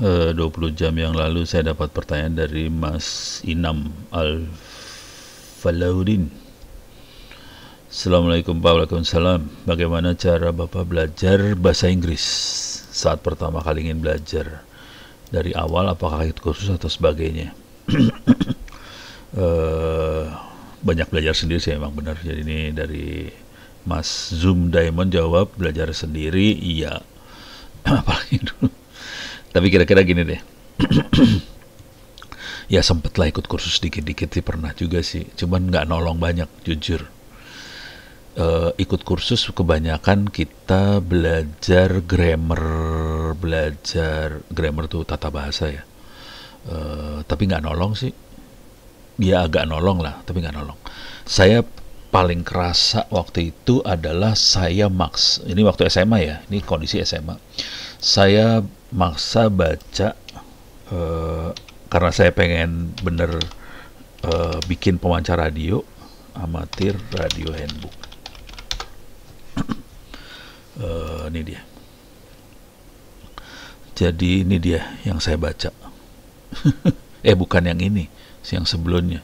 20 eh, jam yang lalu saya dapat pertanyaan dari Mas Inam Al Falaudin. Assalamualaikum Pak Waalaikumsalam Bagaimana cara Bapak belajar bahasa Inggris Saat pertama kali ingin belajar Dari awal apakah itu khusus atau sebagainya eh, Banyak belajar sendiri sih emang benar Jadi ini dari Mas Zoom Diamond jawab Belajar sendiri iya Apalagi dulu tapi kira-kira gini deh. ya sempet lah ikut kursus dikit-dikit sih pernah juga sih. Cuman nggak nolong banyak, jujur. Uh, ikut kursus kebanyakan kita belajar grammar, belajar grammar tuh tata bahasa ya. Uh, tapi nggak nolong sih. Ya agak nolong lah, tapi nggak nolong. Saya paling kerasa waktu itu adalah saya maks ini waktu SMA ya ini kondisi SMA saya maksa baca uh, karena saya pengen bener uh, bikin pemancar radio amatir radio handbook uh, ini dia jadi ini dia yang saya baca eh bukan yang ini yang sebelumnya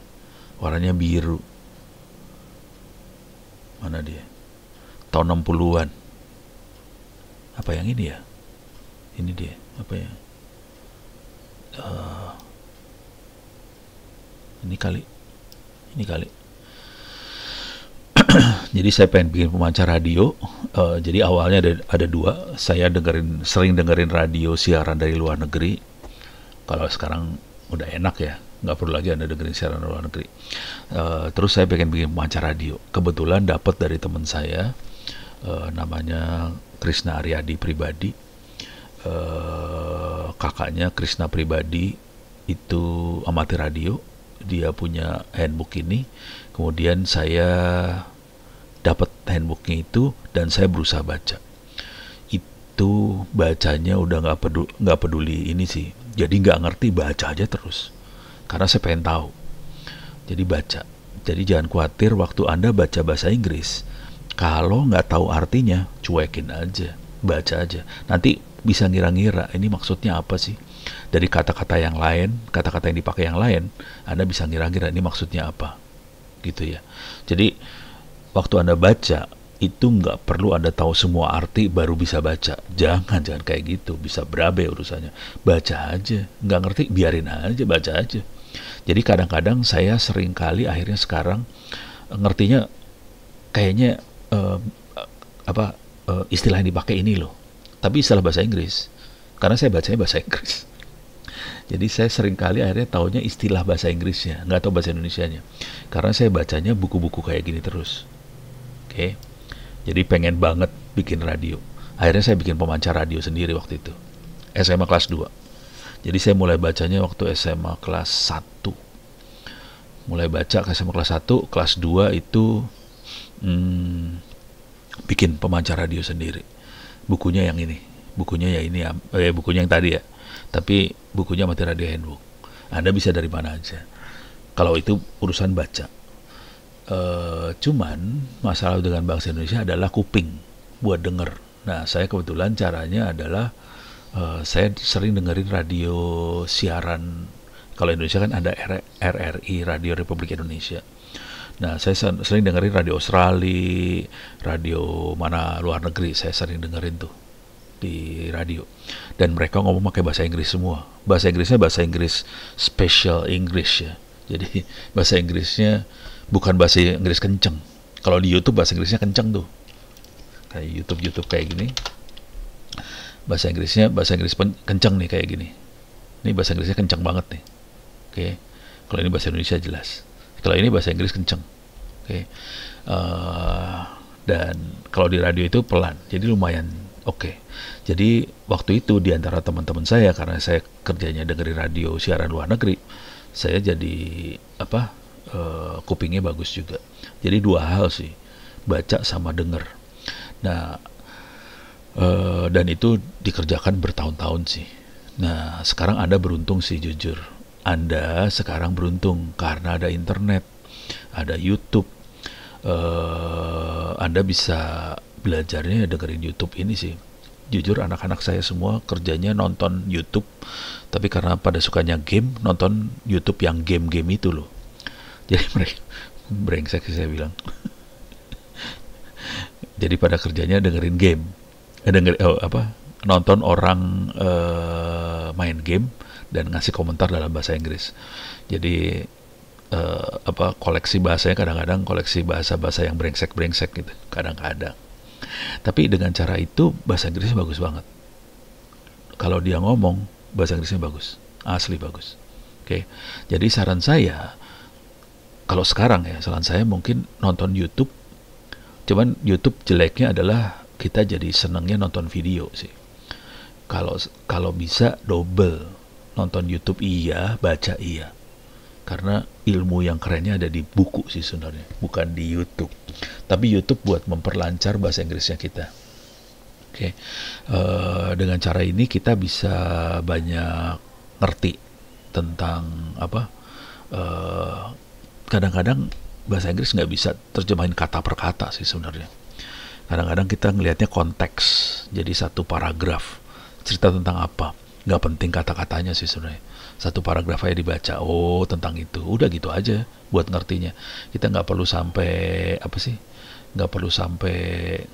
warnanya biru mana dia tahun 60-an apa yang ini ya ini dia apa ya uh, ini kali ini kali jadi saya pengen bikin pemancar radio uh, jadi awalnya ada ada dua saya dengerin sering dengerin radio siaran dari luar negeri kalau sekarang udah enak ya nggak perlu lagi anda dengerin siaran luar negeri uh, terus saya pengen bikin pemancar radio kebetulan dapat dari teman saya uh, namanya Krisna Aryadi pribadi Eh, kakaknya Krishna pribadi itu amatir radio dia punya handbook ini kemudian saya dapat handbooknya itu dan saya berusaha baca itu bacanya udah nggak peduli nggak peduli ini sih jadi nggak ngerti baca aja terus karena saya pengen tahu jadi baca jadi jangan khawatir waktu anda baca bahasa Inggris kalau nggak tahu artinya cuekin aja baca aja nanti bisa ngira-ngira ini maksudnya apa sih dari kata-kata yang lain kata-kata yang dipakai yang lain anda bisa ngira-ngira ini maksudnya apa gitu ya jadi waktu anda baca itu nggak perlu anda tahu semua arti baru bisa baca jangan jangan kayak gitu bisa berabe urusannya baca aja nggak ngerti biarin aja baca aja jadi kadang-kadang saya sering kali akhirnya sekarang eh, ngertinya kayaknya uh, apa uh, istilah yang dipakai ini loh tapi istilah bahasa Inggris karena saya bacanya bahasa Inggris jadi saya seringkali akhirnya taunya istilah bahasa Inggrisnya nggak tahu bahasa Indonesia-nya, karena saya bacanya buku-buku kayak gini terus oke jadi pengen banget bikin radio akhirnya saya bikin pemancar radio sendiri waktu itu SMA kelas 2 jadi saya mulai bacanya waktu SMA kelas 1 mulai baca ke SMA kelas 1 kelas 2 itu hmm, bikin pemancar radio sendiri bukunya yang ini bukunya ya ini ya eh, bukunya yang tadi ya tapi bukunya mati radio handbook anda bisa dari mana aja kalau itu urusan baca e, cuman masalah dengan bangsa Indonesia adalah kuping buat denger nah saya kebetulan caranya adalah e, saya sering dengerin radio siaran kalau Indonesia kan ada RRI Radio Republik Indonesia Nah, saya sering dengerin radio Australia, radio mana luar negeri, saya sering dengerin tuh di radio. Dan mereka ngomong pakai bahasa Inggris semua. Bahasa Inggrisnya bahasa Inggris special English ya. Jadi bahasa Inggrisnya bukan bahasa Inggris kenceng. Kalau di YouTube bahasa Inggrisnya kenceng tuh. Kayak YouTube YouTube kayak gini. Bahasa Inggrisnya bahasa Inggris kenceng nih kayak gini. Ini bahasa Inggrisnya kenceng banget nih. Oke. Okay. Kalau ini bahasa Indonesia jelas setelah ini bahasa Inggris kenceng oke okay. uh, eh, dan kalau di radio itu pelan jadi lumayan oke okay. jadi waktu itu di antara teman-teman saya karena saya kerjanya dengerin radio siaran luar negeri saya jadi apa uh, kupingnya bagus juga jadi dua hal sih baca sama denger nah uh, dan itu dikerjakan bertahun-tahun sih nah sekarang anda beruntung sih jujur anda sekarang beruntung karena ada internet, ada YouTube. Uh, anda bisa belajarnya ya dengerin YouTube ini sih. Jujur anak-anak saya semua kerjanya nonton YouTube, tapi karena pada sukanya game, nonton YouTube yang game-game itu loh. Jadi mereka brengsek sih saya bilang. Jadi pada kerjanya dengerin game, eh, denger oh, apa nonton orang uh, main game dan ngasih komentar dalam bahasa Inggris. Jadi uh, apa koleksi bahasanya kadang-kadang koleksi bahasa-bahasa yang brengsek-brengsek gitu, kadang-kadang. Tapi dengan cara itu bahasa Inggrisnya bagus banget. Kalau dia ngomong bahasa Inggrisnya bagus, asli bagus. Oke. Okay? Jadi saran saya kalau sekarang ya, saran saya mungkin nonton YouTube. Cuman YouTube jeleknya adalah kita jadi senengnya nonton video sih. Kalau kalau bisa double nonton YouTube iya, baca iya. Karena ilmu yang kerennya ada di buku sih sebenarnya, bukan di YouTube. Tapi YouTube buat memperlancar bahasa Inggrisnya kita. Oke, okay. uh, eh, dengan cara ini kita bisa banyak ngerti tentang apa. kadang eh, kadang-kadang bahasa Inggris nggak bisa terjemahin kata per kata sih sebenarnya. Kadang-kadang kita ngelihatnya konteks, jadi satu paragraf cerita tentang apa nggak penting kata-katanya sih sebenarnya satu paragraf aja dibaca oh tentang itu udah gitu aja buat ngertinya kita nggak perlu sampai apa sih nggak perlu sampai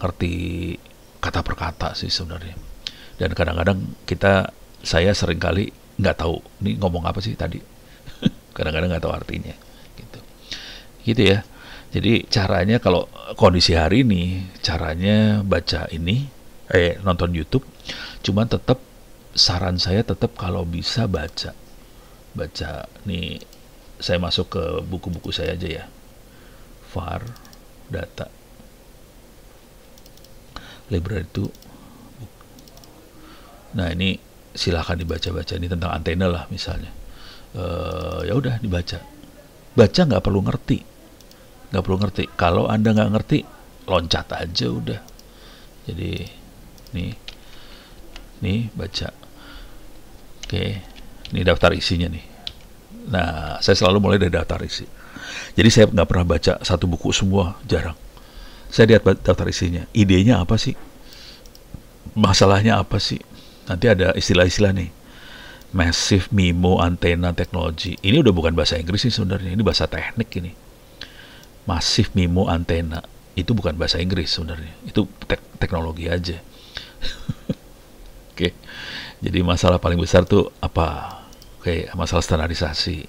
ngerti kata per kata sih sebenarnya dan kadang-kadang kita saya sering kali nggak tahu ini ngomong apa sih tadi kadang-kadang nggak tahu artinya gitu gitu ya jadi caranya kalau kondisi hari ini caranya baca ini eh nonton YouTube cuman tetap saran saya tetap kalau bisa baca baca nih saya masuk ke buku-buku saya aja ya far, data library itu nah ini silahkan dibaca-baca ini tentang antena lah misalnya e, ya udah dibaca baca nggak perlu ngerti nggak perlu ngerti kalau anda nggak ngerti loncat aja udah jadi nih nih baca Oke, ini daftar isinya nih. Nah, saya selalu mulai dari daftar isi. Jadi saya nggak pernah baca satu buku semua, jarang. Saya lihat daftar isinya. Idenya apa sih? Masalahnya apa sih? Nanti ada istilah-istilah nih. Massive MIMO antena teknologi. Ini udah bukan bahasa Inggris sih sebenarnya, ini bahasa teknik ini. Massive MIMO antena itu bukan bahasa Inggris sebenarnya. Itu te teknologi aja. Oke. okay. Jadi masalah paling besar tuh apa? Oke, masalah standarisasi,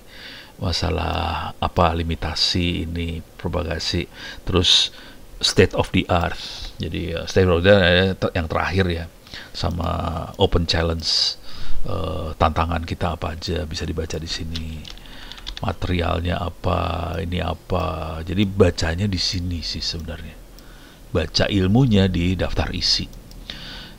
masalah apa limitasi ini propagasi, terus state of the art. Jadi uh, state of the art ya, yang terakhir ya sama open challenge uh, tantangan kita apa aja bisa dibaca di sini materialnya apa ini apa jadi bacanya di sini sih sebenarnya baca ilmunya di daftar isi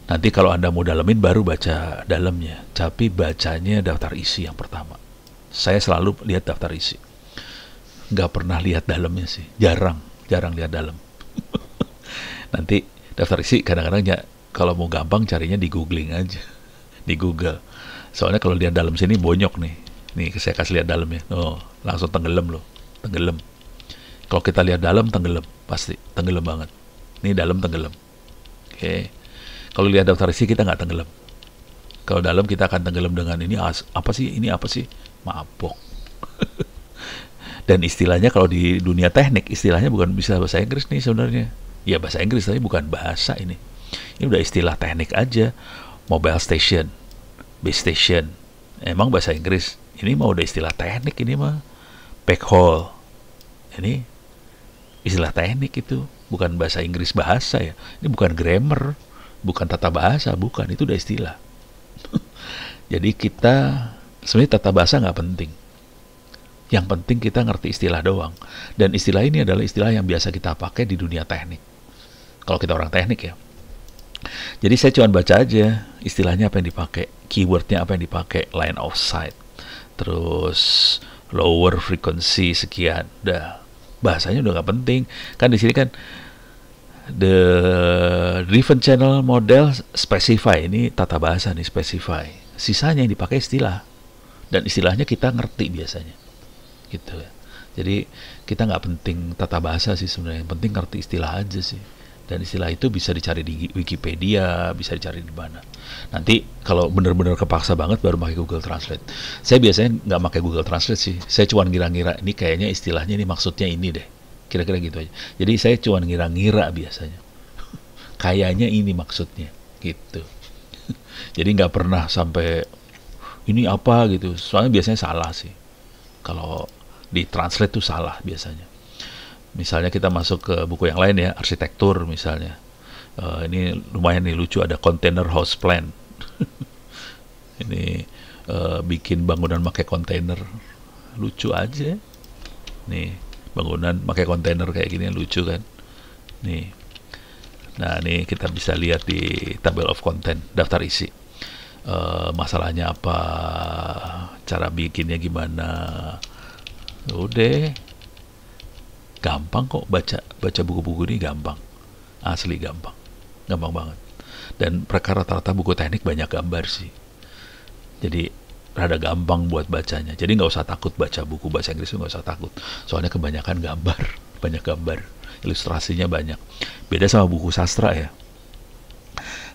Nanti kalau Anda mau dalemin baru baca dalamnya, tapi bacanya daftar isi yang pertama. Saya selalu lihat daftar isi. Nggak pernah lihat dalamnya sih, jarang, jarang lihat dalam. Nanti daftar isi kadang-kadang ya, kalau mau gampang carinya di googling aja, di Google. Soalnya kalau lihat dalam sini bonyok nih. Nih saya kasih lihat dalamnya. Oh, langsung tenggelam loh, tenggelam. Kalau kita lihat dalam tenggelam pasti, tenggelam banget. Nih dalam tenggelam. Oke. Okay kalau lihat daftar isi kita nggak tenggelam. Kalau dalam kita akan tenggelam dengan ini apa sih? Ini apa sih? Mabok. Dan istilahnya kalau di dunia teknik istilahnya bukan bisa bahasa Inggris nih sebenarnya. Ya bahasa Inggris tapi bukan bahasa ini. Ini udah istilah teknik aja. Mobile station, base station. Emang bahasa Inggris. Ini mah udah istilah teknik ini mah. backhaul. Ini istilah teknik itu bukan bahasa Inggris bahasa ya. Ini bukan grammar bukan tata bahasa, bukan itu udah istilah. Jadi kita sebenarnya tata bahasa nggak penting. Yang penting kita ngerti istilah doang. Dan istilah ini adalah istilah yang biasa kita pakai di dunia teknik. Kalau kita orang teknik ya. Jadi saya cuma baca aja istilahnya apa yang dipakai, keywordnya apa yang dipakai, line of sight, terus lower frequency sekian. Dah bahasanya udah nggak penting. Kan di sini kan the driven channel model specify ini tata bahasa nih specify sisanya yang dipakai istilah dan istilahnya kita ngerti biasanya gitu ya jadi kita nggak penting tata bahasa sih sebenarnya yang penting ngerti istilah aja sih dan istilah itu bisa dicari di Wikipedia bisa dicari di mana nanti kalau benar-benar kepaksa banget baru pakai Google Translate saya biasanya nggak pakai Google Translate sih saya cuma ngira-ngira ini kayaknya istilahnya ini maksudnya ini deh kira-kira gitu aja jadi saya cuma ngira-ngira biasanya kayaknya ini maksudnya gitu jadi nggak pernah sampai ini apa gitu soalnya biasanya salah sih kalau di translate tuh salah biasanya misalnya kita masuk ke buku yang lain ya arsitektur misalnya uh, ini lumayan nih lucu ada container house plan ini uh, bikin bangunan pakai container. lucu aja nih bangunan pakai kontainer kayak gini lucu kan nih nah ini kita bisa lihat di tabel of content daftar isi e, masalahnya apa cara bikinnya gimana udah gampang kok baca baca buku-buku ini gampang asli gampang gampang banget dan perkara rata-rata buku teknik banyak gambar sih jadi rada gampang buat bacanya. Jadi nggak usah takut baca buku bahasa Inggris nggak usah takut. Soalnya kebanyakan gambar, banyak gambar, ilustrasinya banyak. Beda sama buku sastra ya.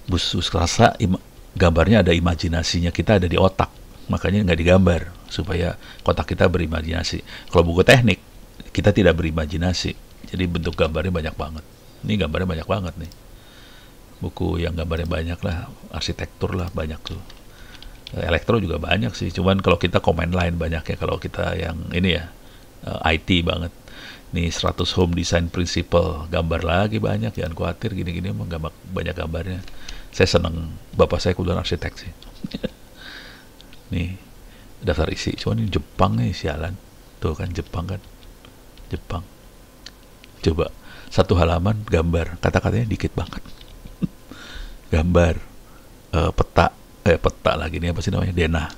Buku sastra im- gambarnya ada imajinasinya kita ada di otak, makanya nggak digambar supaya kotak kita berimajinasi. Kalau buku teknik kita tidak berimajinasi, jadi bentuk gambarnya banyak banget. Ini gambarnya banyak banget nih. Buku yang gambarnya banyak lah, arsitektur lah banyak tuh elektro juga banyak sih cuman kalau kita komen lain banyak ya kalau kita yang ini ya eh, IT banget nih 100 home design principle gambar lagi banyak jangan khawatir gini-gini emang gambar, banyak gambarnya saya seneng bapak saya kebetulan arsitek sih nih daftar isi cuman ini Jepang nih sialan tuh kan Jepang kan Jepang coba satu halaman gambar kata-katanya dikit banget gambar uh, peta eh peta lagi nih apa sih namanya denah.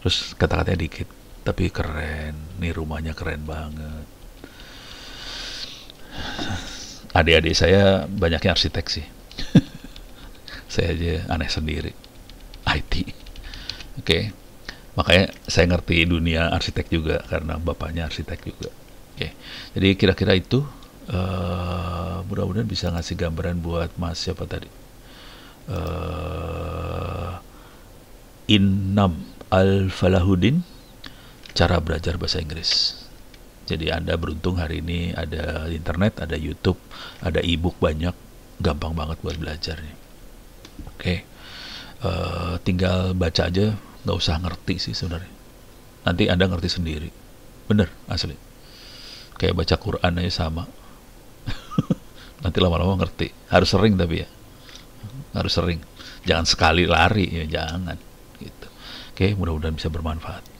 terus kata-katanya dikit tapi keren nih rumahnya keren banget adik-adik saya banyaknya arsitek sih saya aja aneh sendiri IT oke okay. makanya saya ngerti dunia arsitek juga karena bapaknya arsitek juga oke okay. jadi kira-kira itu uh, mudah-mudahan bisa ngasih gambaran buat mas siapa tadi eh, Innam Al-Falahuddin cara belajar bahasa Inggris. Jadi Anda beruntung hari ini ada internet, ada YouTube, ada e-book banyak, gampang banget buat belajar Oke. Okay. Uh, eh, tinggal baca aja, nggak usah ngerti sih sebenarnya. Nanti Anda ngerti sendiri. Bener, asli. Kayak baca Quran aja sama. Nanti lama-lama ngerti. Harus sering tapi ya. Harus sering. Jangan sekali lari ya, jangan. Oke, mudah-mudahan bisa bermanfaat.